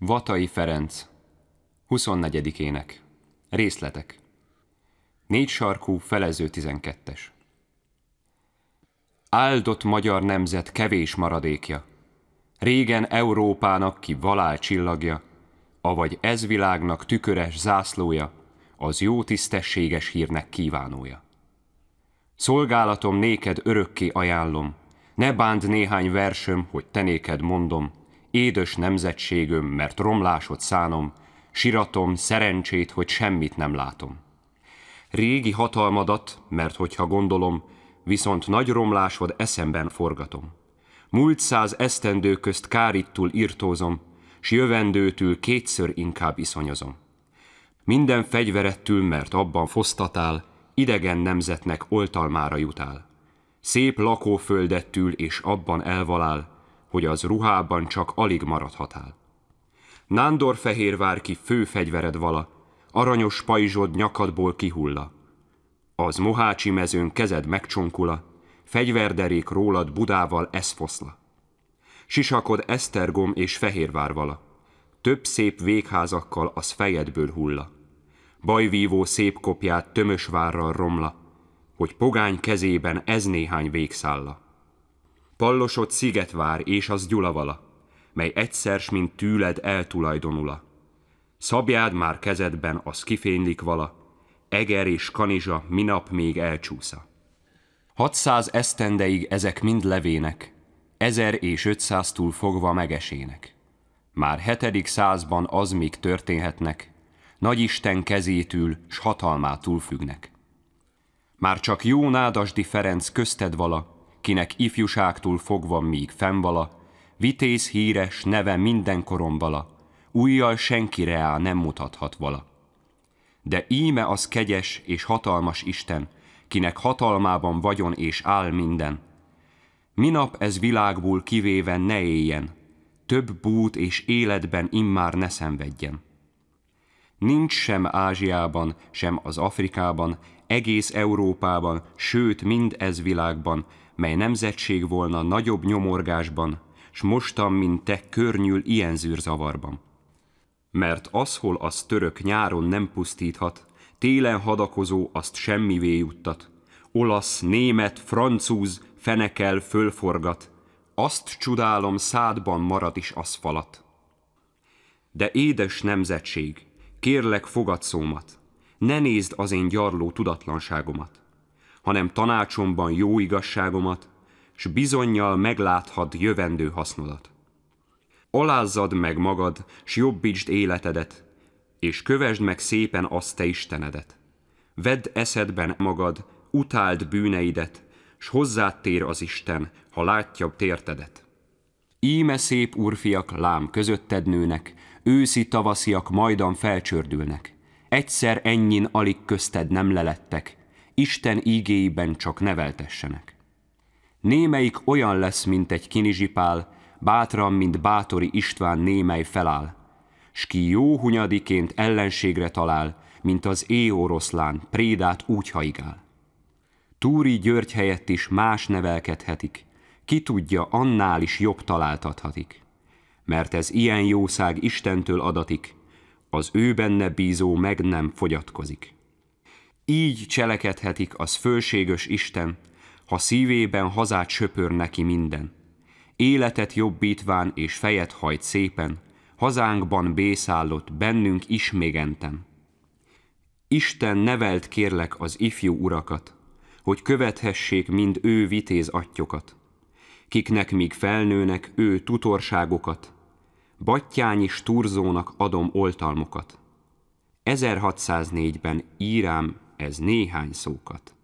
Vatai Ferenc 24 ének Részletek Négy sarkú felező 12-es Áldott magyar nemzet kevés maradékja, Régen Európának ki valál csillagja, Avagy ez világnak tüköres zászlója, Az jó tisztességes hírnek kívánója. Szolgálatom néked örökké ajánlom, Ne bánd néhány versöm, hogy te néked mondom, Édes nemzetségöm, mert romlásod szánom, siratom szerencsét, hogy semmit nem látom. Régi hatalmadat, mert hogyha gondolom, viszont nagy romlásod eszemben forgatom. Múlt száz esztendő közt kárittul irtózom, s jövendőtül kétszer inkább iszonyozom. Minden fegyverettül, mert abban fosztatál, idegen nemzetnek oltalmára jutál. Szép lakóföldettül és abban elvalál, hogy az ruhában csak alig maradhat el. Nándor fehérvár ki fő fegyvered vala, aranyos pajzsod nyakadból kihulla. Az mohácsi mezőn kezed megcsonkula, fegyverderék rólad Budával eszfoszla. Sisakod Esztergom és Fehérvár vala, több szép végházakkal az fejedből hulla. Bajvívó szép kopját várral romla, hogy pogány kezében ez néhány végszálla. Pallosod Szigetvár, és az Gyulavala, mely egyszer, mint tűled eltulajdonula. Szabjád már kezedben, az kifénylik vala, Eger és Kanizsa minap még elcsúsza. 600 esztendeig ezek mind levének, ezer és ötszáz túl fogva megesének. Már hetedik százban az még történhetnek, isten kezétül s hatalmától függnek. Már csak jó nádasdi Ferenc közted vala, kinek ifjúságtól fogva míg fennvala, vitéz híres neve minden korombala, újjal senkire á nem mutathat vala. De íme az kegyes és hatalmas Isten, kinek hatalmában vagyon és áll minden. Minap ez világból kivéve ne éljen, több bút és életben immár ne szenvedjen. Nincs sem Ázsiában, sem az Afrikában egész Európában, sőt mind ez világban, mely nemzetség volna nagyobb nyomorgásban, s mostan, mint te, környül ilyen zűrzavarban. Mert az, hol az török nyáron nem pusztíthat, télen hadakozó azt semmivé juttat. Olasz, német, francúz, fenekel, fölforgat, azt csodálom, szádban marad is aszfalat. De édes nemzetség, kérlek fogadszómat, ne nézd az én gyarló tudatlanságomat, hanem tanácsomban jó igazságomat, s bizonyal megláthat jövendő hasznodat. Alázzad meg magad, s jobbítsd életedet, és kövesd meg szépen azt te Istenedet. Vedd eszedben magad, utáld bűneidet, s hozzád tér az Isten, ha látja tértedet. Íme szép úrfiak lám közötted nőnek, őszi tavasziak majdan felcsördülnek egyszer ennyin alig közted nem lelettek, Isten ígéiben csak neveltessenek. Némelyik olyan lesz, mint egy kinizsipál, bátran, mint bátori István némely feláll, s ki jó hunyadiként ellenségre talál, mint az éoroszlán, prédát úgy haigál. Túri György helyett is más nevelkedhetik, ki tudja, annál is jobb találtathatik. Mert ez ilyen jószág Istentől adatik, az ő benne bízó meg nem fogyatkozik. Így cselekedhetik az fölségös Isten, ha szívében hazát söpör neki minden. Életet jobbítván és fejet hajt szépen, hazánkban bészállott, bennünk ismégenten. Isten nevelt kérlek az ifjú urakat, hogy követhessék mind ő vitéz atyokat, kiknek míg felnőnek ő tutorságokat, Battyányi Sturzónak adom oltalmokat. 1604-ben írám ez néhány szókat.